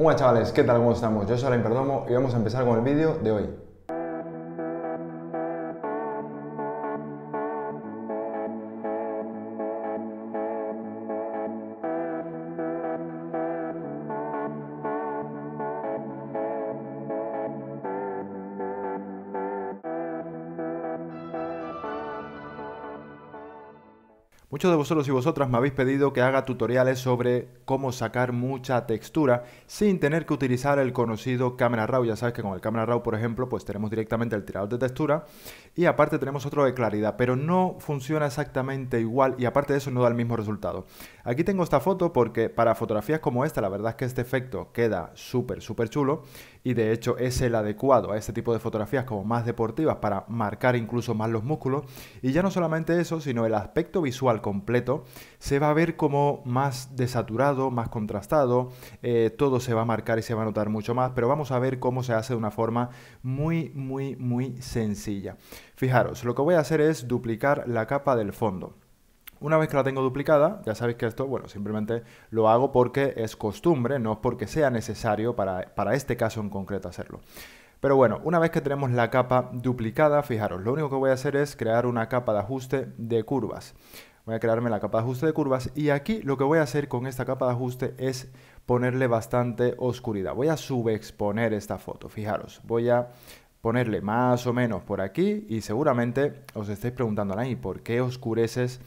Hola chavales, ¿qué tal? ¿Cómo estamos? Yo soy Alain Perdomo y vamos a empezar con el vídeo de hoy. Muchos de vosotros y vosotras me habéis pedido que haga tutoriales sobre cómo sacar mucha textura sin tener que utilizar el conocido cámara Raw. Ya sabes que con el cámara Raw, por ejemplo, pues tenemos directamente el tirador de textura y aparte tenemos otro de claridad, pero no funciona exactamente igual y aparte de eso no da el mismo resultado. Aquí tengo esta foto porque para fotografías como esta, la verdad es que este efecto queda súper, súper chulo y de hecho es el adecuado a este tipo de fotografías como más deportivas para marcar incluso más los músculos. Y ya no solamente eso, sino el aspecto visual completo se va a ver como más desaturado, más contrastado, eh, todo se va a marcar y se va a notar mucho más, pero vamos a ver cómo se hace de una forma muy, muy, muy sencilla. Fijaros, lo que voy a hacer es duplicar la capa del fondo. Una vez que la tengo duplicada, ya sabéis que esto, bueno, simplemente lo hago porque es costumbre, no es porque sea necesario para, este caso en concreto hacerlo. Pero bueno, una vez que tenemos la capa duplicada, fijaros, lo único que voy a hacer es crear una capa de ajuste de curvas. Voy a crearme la capa de ajuste de curvas y aquí lo que voy a hacer con esta capa de ajuste es ponerle bastante oscuridad. Voy a subexponer esta foto, fijaros. Voy a ponerle más o menos por aquí y seguramente os estáis preguntando, ¿y por qué oscureces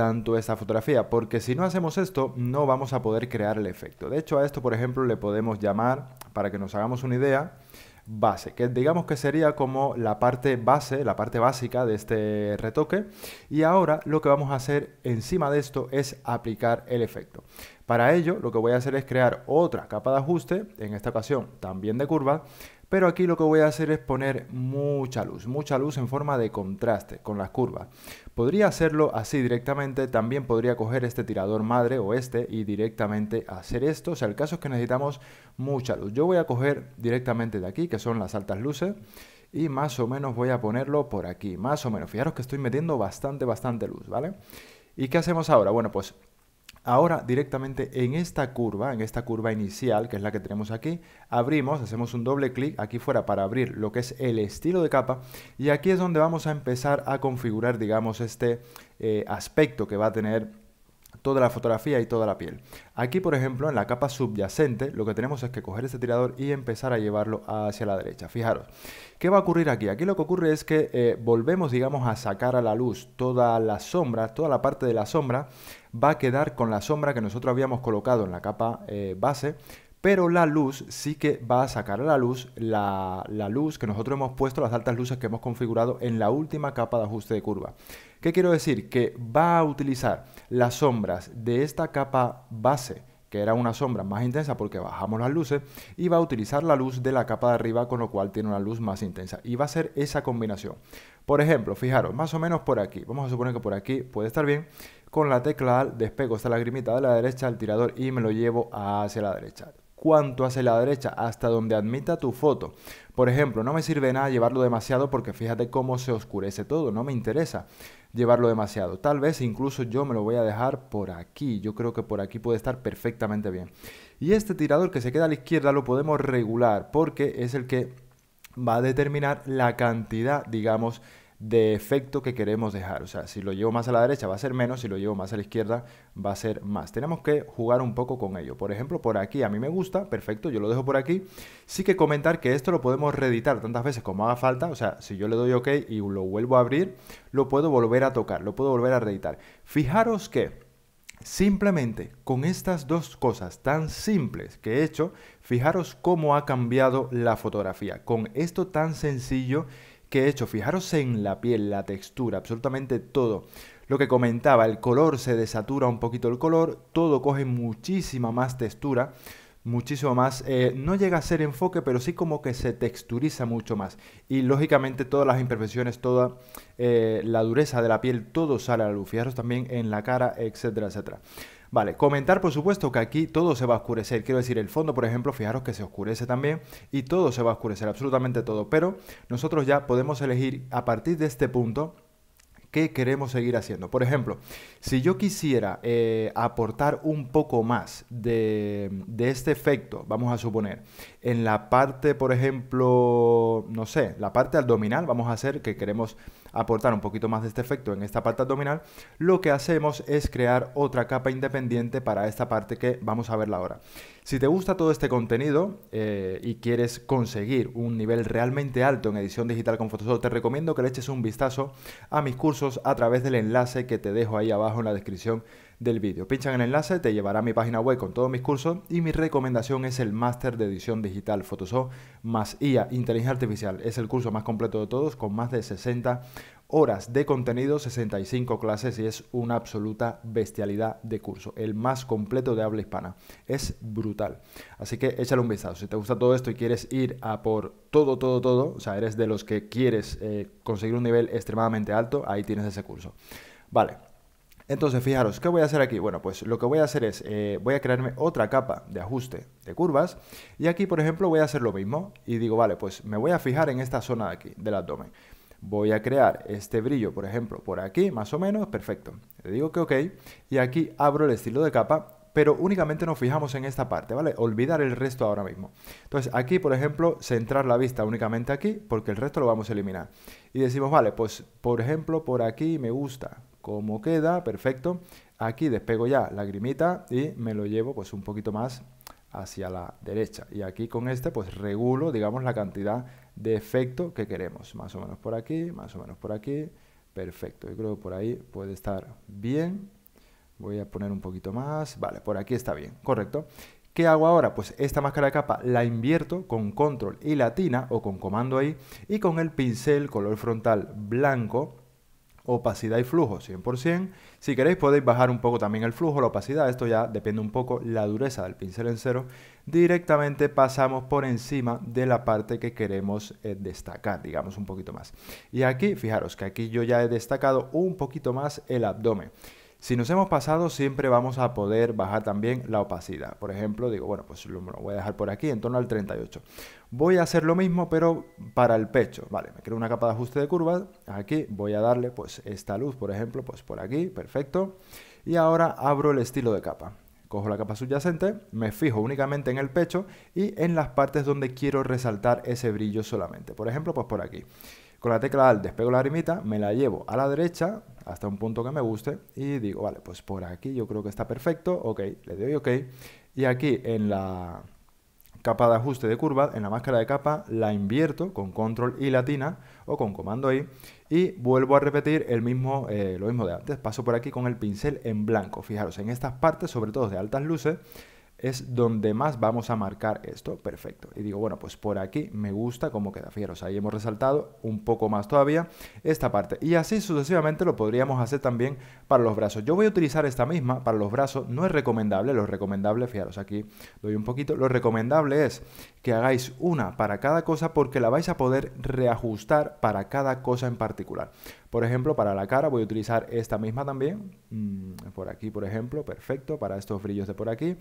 tanto esta fotografía, porque si no hacemos esto no vamos a poder crear el efecto. De hecho a esto por ejemplo le podemos llamar, para que nos hagamos una idea, base, que digamos que sería como la parte base, la parte básica de este retoque. Y ahora lo que vamos a hacer encima de esto es aplicar el efecto. Para ello lo que voy a hacer es crear otra capa de ajuste, en esta ocasión también de curva, pero aquí lo que voy a hacer es poner mucha luz, mucha luz en forma de contraste con las curvas. Podría hacerlo así directamente, también podría coger este tirador madre o este y directamente hacer esto. O sea, el caso es que necesitamos mucha luz. Yo voy a coger directamente de aquí, que son las altas luces, y más o menos voy a ponerlo por aquí, más o menos. Fijaros que estoy metiendo bastante, bastante luz, ¿vale? ¿Y qué hacemos ahora? Bueno, pues Ahora directamente en esta curva, en esta curva inicial, que es la que tenemos aquí, abrimos, hacemos un doble clic aquí fuera para abrir lo que es el estilo de capa y aquí es donde vamos a empezar a configurar, digamos, este eh, aspecto que va a tener toda la fotografía y toda la piel. Aquí, por ejemplo, en la capa subyacente, lo que tenemos es que coger este tirador y empezar a llevarlo hacia la derecha. Fijaros, ¿qué va a ocurrir aquí? Aquí lo que ocurre es que eh, volvemos, digamos, a sacar a la luz toda la sombra, toda la parte de la sombra va a quedar con la sombra que nosotros habíamos colocado en la capa eh, base, pero la luz sí que va a sacar a la luz la, luz que nosotros hemos puesto, las altas luces que hemos configurado en la última capa de ajuste de curva. ¿Qué quiero decir? Que va a utilizar las sombras de esta capa base que era una sombra más intensa porque bajamos las luces, y va a utilizar la luz de la capa de arriba, con lo cual tiene una luz más intensa. Y va a ser esa combinación. Por ejemplo, fijaros, más o menos por aquí. Vamos a suponer que por aquí puede estar bien. Con la tecla AL despego esta lagrimita de la derecha, al tirador y me lo llevo hacia la derecha. ¿Cuánto hacia la derecha hasta donde admita tu foto. Por ejemplo, no me sirve nada llevarlo demasiado porque fíjate cómo se oscurece todo, no me interesa llevarlo demasiado. Tal vez incluso yo me lo voy a dejar por aquí, yo creo que por aquí puede estar perfectamente bien. Y este tirador que se queda a la izquierda lo podemos regular porque es el que va a determinar la cantidad, digamos, de efecto que queremos dejar. O sea, si lo llevo más a la derecha va a ser menos, si lo llevo más a la izquierda va a ser más. Tenemos que jugar un poco con ello. Por ejemplo, por aquí a mí me gusta, perfecto, yo lo dejo por aquí. Sí que comentar que esto lo podemos reeditar tantas veces como haga falta. O sea, si yo le doy OK y lo vuelvo a abrir, lo puedo volver a tocar, lo puedo volver a reeditar. Fijaros que... Simplemente con estas dos cosas tan simples que he hecho, fijaros cómo ha cambiado la fotografía. Con esto tan sencillo que he hecho. Fijaros en la piel, la textura, absolutamente todo. Lo que comentaba, el color se desatura un poquito el color, todo coge muchísima más textura, muchísimo más, eh, no llega a ser enfoque, pero sí como que se texturiza mucho más. Y lógicamente todas las imperfecciones, toda eh, la dureza de la piel, todo sale a la luz. Fijaros también en la cara, etcétera, etcétera. Vale, comentar por supuesto que aquí todo se va a oscurecer. Quiero decir, el fondo, por ejemplo, fijaros que se oscurece también y todo se va a oscurecer, absolutamente todo. Pero nosotros ya podemos elegir a partir de este punto qué queremos seguir haciendo. Por ejemplo, si yo quisiera eh, aportar un poco más de, de, este efecto, vamos a suponer, en la parte, por ejemplo, no sé, la parte abdominal, vamos a hacer que queremos aportar un poquito más de este efecto en esta parte abdominal, lo que hacemos es crear otra capa independiente para esta parte que vamos a verla ahora. Si te gusta todo este contenido eh, y quieres conseguir un nivel realmente alto en edición digital con Photoshop, te recomiendo que le eches un vistazo a mis cursos a través del enlace que te dejo ahí abajo en la descripción del vídeo. Pincha en el enlace, te llevará a mi página web con todos mis cursos y mi recomendación es el máster de edición digital Photoshop más IA, inteligencia artificial. Es el curso más completo de todos con más de 60 horas de contenido, 65 clases y es una absoluta bestialidad de curso, el más completo de habla hispana. Es brutal. Así que échale un vistazo. Si te gusta todo esto y quieres ir a por todo, todo, todo, o sea, eres de los que quieres eh, conseguir un nivel extremadamente alto, ahí tienes ese curso. Vale, entonces, fijaros, ¿qué voy a hacer aquí? Bueno, pues lo que voy a hacer es, eh, voy a crearme otra capa de ajuste de curvas y aquí, por ejemplo, voy a hacer lo mismo y digo, vale, pues me voy a fijar en esta zona de aquí, del abdomen. Voy a crear este brillo, por ejemplo, por aquí, más o menos, perfecto. Le digo que ok y aquí abro el estilo de capa pero únicamente nos fijamos en esta parte, ¿vale? Olvidar el resto ahora mismo. Entonces, aquí, por ejemplo, centrar la vista únicamente aquí, porque el resto lo vamos a eliminar. Y decimos, vale, pues, por ejemplo, por aquí me gusta, ¿Cómo queda, perfecto. Aquí despego ya la grimita y me lo llevo pues un poquito más hacia la derecha. Y aquí con este pues regulo, digamos, la cantidad de efecto que queremos. Más o menos por aquí, más o menos por aquí. Perfecto, yo creo que por ahí puede estar bien. Voy a poner un poquito más. Vale, por aquí está bien, correcto. ¿Qué hago ahora? Pues esta máscara de capa la invierto con control y latina o con comando ahí y con el pincel color frontal blanco opacidad y flujo 100%. Si queréis podéis bajar un poco también el flujo, la opacidad, esto ya depende un poco la dureza del pincel en cero. Directamente pasamos por encima de la parte que queremos eh, destacar, digamos un poquito más. Y aquí, fijaros que aquí yo ya he destacado un poquito más el abdomen. Si nos hemos pasado, siempre vamos a poder bajar también la opacidad. Por ejemplo, digo, bueno, pues lo, voy a dejar por aquí, en torno al 38. Voy a hacer lo mismo, pero para el pecho. Vale, me creo una capa de ajuste de curvas. Aquí voy a darle, pues, esta luz, por ejemplo, pues por aquí, perfecto. Y ahora abro el estilo de capa. Cojo la capa subyacente, me fijo únicamente en el pecho y en las partes donde quiero resaltar ese brillo solamente. Por ejemplo, pues por aquí. Con la tecla Alt despego la arimita, me la llevo a la derecha hasta un punto que me guste y digo, vale, pues por aquí yo creo que está perfecto, ok, le doy ok. Y aquí en la capa de ajuste de curva, en la máscara de capa, la invierto con control y latina o con comando I y vuelvo a repetir el mismo, eh, lo mismo de antes. Paso por aquí con el pincel en blanco. Fijaros, en estas partes, sobre todo de altas luces, es donde más vamos a marcar esto. Perfecto. Y digo, bueno, pues por aquí me gusta cómo queda. Fijaros, ahí hemos resaltado un poco más todavía esta parte. Y así sucesivamente lo podríamos hacer también para los brazos. Yo voy a utilizar esta misma para los brazos. No es recomendable. Lo recomendable, fijaros, aquí doy un poquito. Lo recomendable es que hagáis una para cada cosa porque la vais a poder reajustar para cada cosa en particular. Por ejemplo, para la cara voy a utilizar esta misma también. Mm, por aquí, por ejemplo, perfecto. Para estos brillos de por aquí,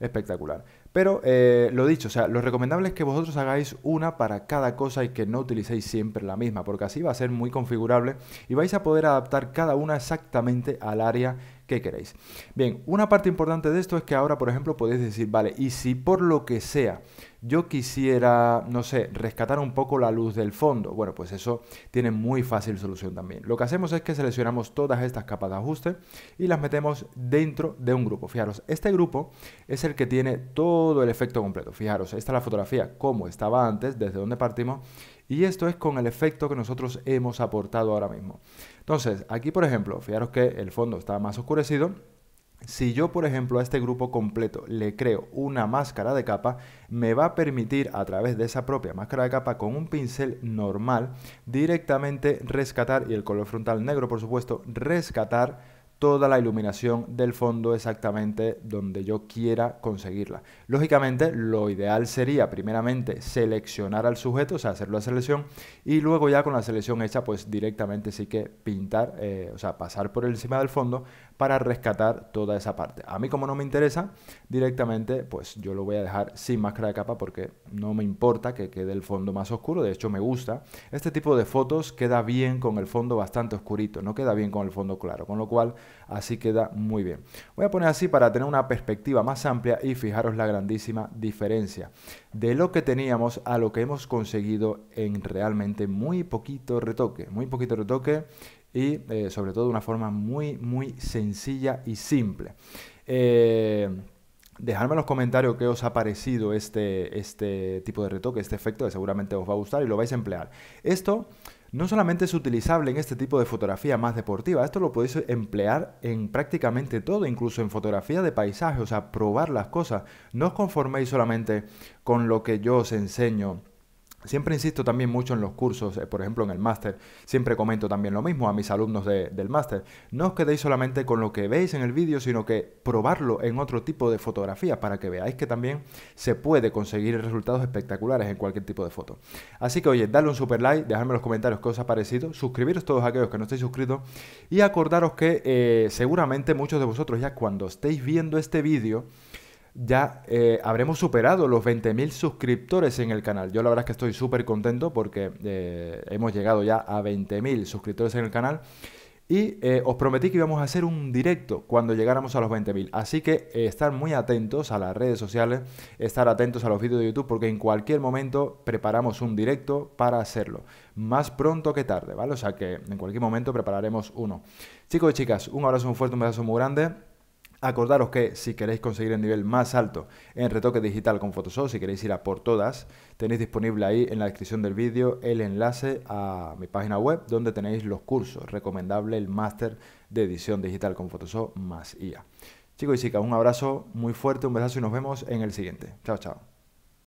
espectacular. Pero eh, lo dicho, o sea, lo recomendable es que vosotros hagáis una para cada cosa y que no utilicéis siempre la misma, porque así va a ser muy configurable y vais a poder adaptar cada una exactamente al área que queréis. Bien, una parte importante de esto es que ahora, por ejemplo, podéis decir, vale, y si por lo que sea yo quisiera, no sé, rescatar un poco la luz del fondo. Bueno, pues eso tiene muy fácil solución también. Lo que hacemos es que seleccionamos todas estas capas de ajuste y las metemos dentro de un grupo. Fijaros, este grupo es el que tiene todo el efecto completo. Fijaros, esta es la fotografía, como estaba antes, desde donde partimos. Y esto es con el efecto que nosotros hemos aportado ahora mismo. Entonces, aquí por ejemplo, fijaros que el fondo está más oscurecido si yo, por ejemplo, a este grupo completo le creo una máscara de capa, me va a permitir a través de esa propia máscara de capa con un pincel normal directamente rescatar, y el color frontal negro por supuesto, rescatar toda la iluminación del fondo exactamente donde yo quiera conseguirla. Lógicamente, lo ideal sería primeramente seleccionar al sujeto, o sea, hacer la selección, y luego ya con la selección hecha, pues directamente sí que pintar, eh, o sea, pasar por encima del fondo para rescatar toda esa parte. A mí como no me interesa, directamente pues yo lo voy a dejar sin máscara de capa porque no me importa que quede el fondo más oscuro, de hecho me gusta. Este tipo de fotos queda bien con el fondo bastante oscurito, no queda bien con el fondo claro, con lo cual así queda muy bien. Voy a poner así para tener una perspectiva más amplia y fijaros la grandísima diferencia de lo que teníamos a lo que hemos conseguido en realmente muy poquito retoque, muy poquito retoque y eh, sobre todo de una forma muy, muy sencilla y simple. Eh, dejadme en los comentarios qué os ha parecido este, este tipo de retoque, este efecto, que seguramente os va a gustar y lo vais a emplear. Esto no solamente es utilizable en este tipo de fotografía más deportiva, esto lo podéis emplear en prácticamente todo, incluso en fotografía de paisaje, o sea, probar las cosas. No os conforméis solamente con lo que yo os enseño Siempre insisto también mucho en los cursos, eh, por ejemplo en el máster, siempre comento también lo mismo a mis alumnos del máster. No os quedéis solamente con lo que veis en el vídeo, sino que probarlo en otro tipo de fotografía para que veáis que también se puede conseguir resultados espectaculares en cualquier tipo de foto. Así que oye, dadle un super like, dejadme en los comentarios qué os ha parecido, suscribiros todos aquellos que no estáis suscritos y acordaros que eh, seguramente muchos de vosotros ya cuando estéis viendo este vídeo, ya eh, habremos superado los 20.000 suscriptores en el canal. Yo la verdad es que estoy súper contento porque eh, hemos llegado ya a 20.000 suscriptores en el canal. Y eh, os prometí que íbamos a hacer un directo cuando llegáramos a los 20.000. Así que estar muy atentos a las redes sociales, estar atentos a los vídeos de YouTube, porque en cualquier momento preparamos un directo para hacerlo. Más pronto que tarde, ¿vale? O sea que en cualquier momento prepararemos uno. Chicos y chicas, un abrazo muy fuerte, un abrazo muy grande. Acordaros que si queréis conseguir el nivel más alto en retoque digital con Photoshop, si queréis ir a por todas, tenéis disponible ahí en la descripción del vídeo el enlace a mi página web donde tenéis los cursos. Recomendable el máster de edición digital con Photoshop más IA. Chicos y chicas, un abrazo muy fuerte, un besazo y nos vemos en el siguiente. Chao, chao.